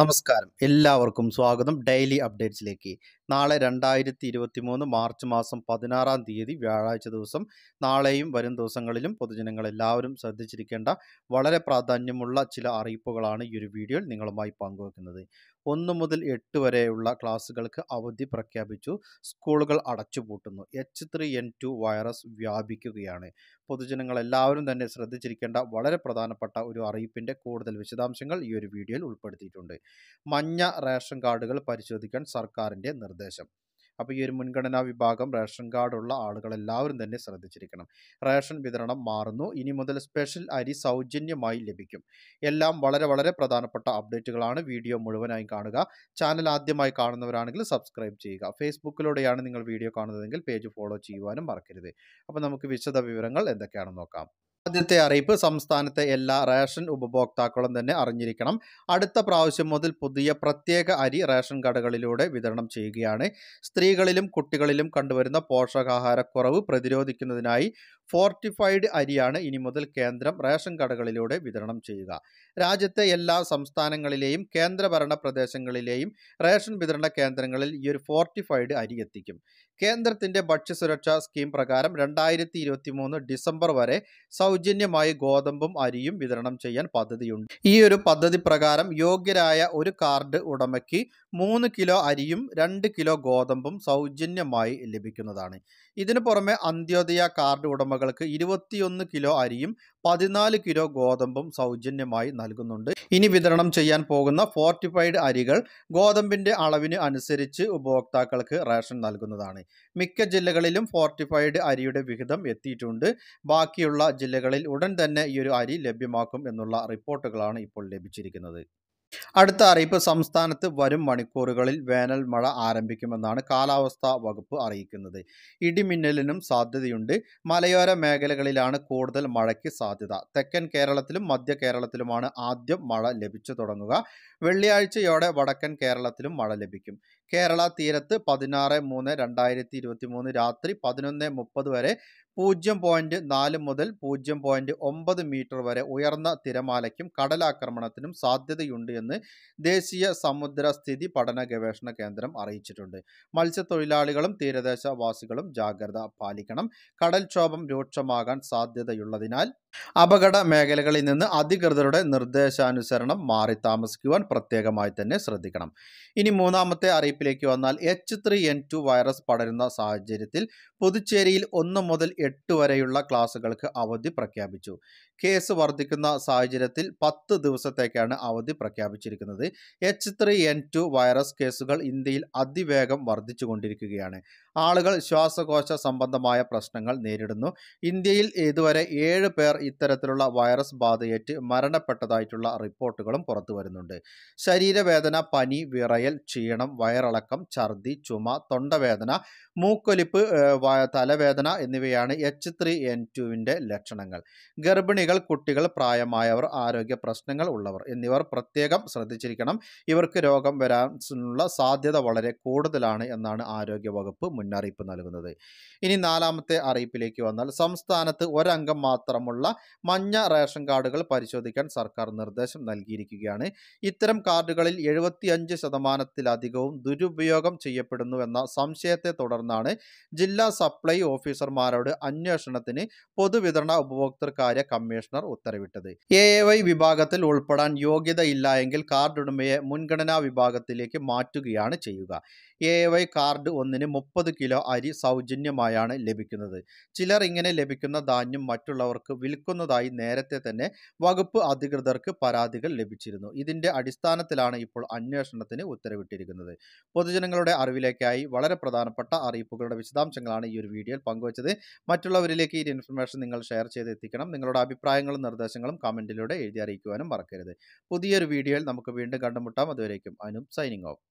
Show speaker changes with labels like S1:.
S1: നമസ്കാരം എല്ലാവർക്കും സ്വാഗതം ഡെയിലി അപ്ഡേറ്റ്സിലേക്ക് നാളെ രണ്ടായിരത്തി ഇരുപത്തി മൂന്ന് മാർച്ച് മാസം പതിനാറാം തീയതി വ്യാഴാഴ്ച ദിവസം നാളെയും വരും ദിവസങ്ങളിലും പൊതുജനങ്ങൾ എല്ലാവരും ശ്രദ്ധിച്ചിരിക്കേണ്ട വളരെ പ്രാധാന്യമുള്ള ചില അറിയിപ്പുകളാണ് ഈ ഒരു വീഡിയോയിൽ നിങ്ങളുമായി പങ്കുവെക്കുന്നത് ഒന്ന് മുതൽ എട്ട് വരെയുള്ള ക്ലാസ്സുകൾക്ക് അവധി പ്രഖ്യാപിച്ചു സ്കൂളുകൾ അടച്ചുപൂട്ടുന്നു H three N two virus വ്യാപിക്കുകയാണ് പൊതുജനങ്ങൾ എല്ലാവരും തന്നെ ശ്രദ്ധിച്ചിരിക്കേണ്ട വളരെ പ്രധാനപ്പെട്ട ഒരു അറിയിപ്പിൻ്റെ കൂടുതൽ വിശദാംശങ്ങൾ ഈ ഒരു വീഡിയോയിൽ ഉൾപ്പെടുത്തിയിട്ടുണ്ട് മഞ്ഞ റേഷൻ കാർഡുകൾ പരിശോധിക്കാൻ സർക്കാരിൻ്റെ നിർദ്ദേശം നിർദ്ദേശം അപ്പോൾ ഈ ഒരു മുൻഗണനാ വിഭാഗം റേഷൻ കാർഡുള്ള ആളുകളെല്ലാവരും തന്നെ ശ്രദ്ധിച്ചിരിക്കണം റേഷൻ വിതരണം മാറുന്നു ഇനി മുതൽ സ്പെഷ്യൽ അരി സൗജന്യമായി ലഭിക്കും എല്ലാം വളരെ വളരെ പ്രധാനപ്പെട്ട അപ്ഡേറ്റുകളാണ് വീഡിയോ മുഴുവനായി കാണുക ചാനൽ ആദ്യമായി കാണുന്നവരാണെങ്കിൽ സബ്സ്ക്രൈബ് ചെയ്യുക ഫേസ്ബുക്കിലൂടെയാണ് നിങ്ങൾ വീഡിയോ കാണുന്നതെങ്കിൽ പേജ് ഫോളോ ചെയ്യുവാനും മറക്കരുത് അപ്പോൾ നമുക്ക് വിശദ വിവരങ്ങൾ എന്തൊക്കെയാണെന്ന് നോക്കാം ആദ്യത്തെ അറിയിപ്പ് സംസ്ഥാനത്തെ എല്ലാ റേഷൻ ഉപഭോക്താക്കളും തന്നെ അറിഞ്ഞിരിക്കണം അടുത്ത പ്രാവശ്യം മുതൽ പുതിയ പ്രത്യേക അരി റേഷൻ കടകളിലൂടെ വിതരണം ചെയ്യുകയാണ് സ്ത്രീകളിലും കുട്ടികളിലും കണ്ടുവരുന്ന പോഷകാഹാരക്കുറവ് പ്രതിരോധിക്കുന്നതിനായി ഫോർട്ടിഫൈഡ് അരിയാണ് ഇനി മുതൽ കേന്ദ്രം റേഷൻ കടകളിലൂടെ വിതരണം ചെയ്യുക രാജ്യത്തെ എല്ലാ സംസ്ഥാനങ്ങളിലെയും കേന്ദ്രഭരണ പ്രദേശങ്ങളിലെയും റേഷൻ വിതരണ കേന്ദ്രങ്ങളിൽ ഈ ഒരു ഫോർട്ടിഫൈഡ് അരി എത്തിക്കും കേന്ദ്രത്തിൻ്റെ ഭക്ഷ്യസുരക്ഷാ സ്കീം പ്രകാരം രണ്ടായിരത്തി ഇരുപത്തി മൂന്ന് ഡിസംബർ വരെ സൗജന്യമായി ഗോതമ്പും അരിയും വിതരണം ചെയ്യാൻ പദ്ധതിയുണ്ട് ഈ ഒരു പദ്ധതി പ്രകാരം യോഗ്യരായ ഒരു കാർഡ് ഉടമയ്ക്ക് മൂന്ന് കിലോ അരിയും രണ്ട് കിലോ ഗോതമ്പും സൗജന്യമായി ലഭിക്കുന്നതാണ് ഇതിനു പുറമെ അന്ത്യോദയ കാർഡ് ഉടമ ഉടമകൾക്ക് ഇരുപത്തിയൊന്ന് കിലോ അരിയും പതിനാല് കിലോ ഗോതമ്പും സൗജന്യമായി നൽകുന്നുണ്ട് ഇനി വിതരണം ചെയ്യാൻ പോകുന്ന ഫോർട്ടിഫൈഡ് അരികൾ ഗോതമ്പിന്റെ അളവിന് അനുസരിച്ച് ഉപഭോക്താക്കൾക്ക് റേഷൻ നൽകുന്നതാണ് മിക്ക ജില്ലകളിലും ഫോർട്ടിഫൈഡ് അരിയുടെ വിഹിതം എത്തിയിട്ടുണ്ട് ബാക്കിയുള്ള ജില്ലകളിൽ ഉടൻ തന്നെ ഈ ഒരു അരി ലഭ്യമാക്കും എന്നുള്ള റിപ്പോർട്ടുകളാണ് ഇപ്പോൾ ലഭിച്ചിരിക്കുന്നത് അടുത്ത അറിയിപ്പ് സംസ്ഥാനത്ത് വരും മണിക്കൂറുകളിൽ വേനൽ മഴ ആരംഭിക്കുമെന്നാണ് കാലാവസ്ഥാ വകുപ്പ് അറിയിക്കുന്നത് ഇടിമിന്നലിനും സാധ്യതയുണ്ട് മലയോര മേഖലകളിലാണ് കൂടുതൽ മഴയ്ക്ക് സാധ്യത തെക്കൻ കേരളത്തിലും മധ്യ കേരളത്തിലുമാണ് ആദ്യം മഴ ലഭിച്ചു തുടങ്ങുക വെള്ളിയാഴ്ചയോടെ വടക്കൻ കേരളത്തിലും മഴ ലഭിക്കും കേരള തീരത്ത് പതിനാറ് മൂന്ന് രണ്ടായിരത്തി ഇരുപത്തി മൂന്ന് രാത്രി പതിനൊന്ന് മുപ്പത് വരെ പൂജ്യം പോയിന്റ് നാല് മുതൽ പൂജ്യം പോയിന്റ് ഒമ്പത് മീറ്റർ വരെ ഉയർന്ന തിരമാലയ്ക്കും കടലാക്രമണത്തിനും സാധ്യതയുണ്ട് എന്ന് ദേശീയ സമുദ്ര സ്ഥിതി പഠന ഗവേഷണ കേന്ദ്രം അറിയിച്ചിട്ടുണ്ട് മത്സ്യത്തൊഴിലാളികളും തീരദേശവാസികളും ജാഗ്രത പാലിക്കണം കടൽക്ഷോഭം രൂക്ഷമാകാൻ സാധ്യതയുള്ളതിനാൽ അപകട മേഖലകളിൽ നിന്ന് അധികൃതരുടെ നിർദ്ദേശാനുസരണം മാറി താമസിക്കുവാൻ പ്രത്യേകമായി തന്നെ ശ്രദ്ധിക്കണം ഇനി മൂന്നാമത്തെ അറിയിപ്പിലേക്ക് വന്നാൽ H three N two virus പടരുന്ന സാഹചര്യത്തിൽ പുതുച്ചേരിയിൽ ഒന്ന് മുതൽ എട്ട് വരെയുള്ള ക്ലാസുകൾക്ക് അവധി പ്രഖ്യാപിച്ചു കേസ് വർദ്ധിക്കുന്ന സാഹചര്യത്തിൽ പത്ത് ദിവസത്തേക്കാണ് അവധി പ്രഖ്യാപിച്ചിരിക്കുന്നത് H three N two virus കേസുകൾ ഇന്ത്യയിൽ അതിവേഗം വർദ്ധിച്ചുകൊണ്ടിരിക്കുകയാണ് ആളുകൾ ശ്വാസകോശ സംബന്ധമായ പ്രശ്നങ്ങൾ നേരിടുന്നു ഇന്ത്യയിൽ ഇതുവരെ ഏഴ് പേർ ഇത്തരത്തിലുള്ള വൈറസ് ബാധയേറ്റ് മരണപ്പെട്ടതായിട്ടുള്ള റിപ്പോർട്ടുകളും പുറത്തു വരുന്നുണ്ട് ശരീരവേദന പനി വിറയൽ ക്ഷീണം വയറിളക്കം ഛർദി ചുമ തൊണ്ടവേദന മൂക്കൊലിപ്പ് തലവേദന എന്നിവയാണ് എച്ച് ത്രീ എൻ ടുവിൻ്റെ ലക്ഷണങ്ങൾ ഗർഭിണികൾ സ്ത്രീകൾ കുട്ടികൾ പ്രായമായവർ ആരോഗ്യ പ്രശ്നങ്ങൾ ഉള്ളവർ എന്നിവർ പ്രത്യേകം ശ്രദ്ധിച്ചിരിക്കണം ഇവർക്ക് രോഗം വരാനുള്ള സാധ്യത വളരെ കൂടുതലാണ് എന്നാണ് ആരോഗ്യ വകുപ്പ് മുന്നറിയിപ്പ് നൽകുന്നത് ഇനി നാലാമത്തെ അറിയിപ്പിലേക്ക് വന്നാൽ സംസ്ഥാനത്ത് ഒരംഗം മാത്രമുള്ള മഞ്ഞ റേഷൻ കാർഡുകൾ പരിശോധിക്കാൻ സർക്കാർ നിർദ്ദേശം നൽകിയിരിക്കുകയാണ് ഇത്തരം കാർഡുകളിൽ എഴുപത്തിയഞ്ച് ശതമാനത്തിലധികവും ദുരുപയോഗം ചെയ്യപ്പെടുന്നുവെന്ന സംശയത്തെ തുടർന്നാണ് ജില്ലാ സപ്ലൈ ഓഫീസർമാരോട് അന്വേഷണത്തിന് പൊതുവിതരണ ഉപഭോക്തൃ കാര്യ കമ്മീഷൻ കമ്മീഷണർ ഉത്തരവിട്ടത് എ എ വൈ വിഭാഗത്തിൽ ഉൾപ്പെടാൻ യോഗ്യതയില്ല കാർഡ് ഉടമയെ മുൻഗണനാ വിഭാഗത്തിലേക്ക് മാറ്റുകയാണ് ചെയ്യുക എ എ വൈ കാർഡ് ഒന്നിന് മുപ്പത് കിലോ അരി സൗജന്യമായാണ് ലഭിക്കുന്നത് ചിലർ ഇങ്ങനെ ലഭിക്കുന്ന ധാന്യം മറ്റുള്ളവർക്ക് വിൽക്കുന്നതായി നേരത്തെ തന്നെ വകുപ്പ് അധികൃതർക്ക് പരാതികൾ ലഭിച്ചിരുന്നു ഇതിന്റെ അടിസ്ഥാനത്തിലാണ് ഇപ്പോൾ അന്വേഷണത്തിന് ഉത്തരവിട്ടിരിക്കുന്നത് പൊതുജനങ്ങളുടെ അറിവിലേക്കായി വളരെ പ്രധാനപ്പെട്ട അറിയിപ്പുകളുടെ വിശദാംശങ്ങളാണ് ഈ ഒരു വീഡിയോയിൽ പങ്കുവച്ചത് മറ്റുള്ളവരിലേക്ക് ഈ ഇൻഫർമേഷൻ നിങ്ങൾ ഷെയർ ചെയ്ത് എത്തിക്കണം നിങ്ങളുടെ അഭിപ്രായം അഭിപ്രായങ്ങളും നിർദ്ദേശങ്ങളും കമൻറ്റിലൂടെ എഴുതി അറിയിക്കുവാനും മറക്കരുത് പുതിയൊരു വീഡിയോയിൽ നമുക്ക് വീണ്ടും കണ്ടുമുട്ടാം അതുവരേക്കും അനും സൈനിങ് ഓഫ്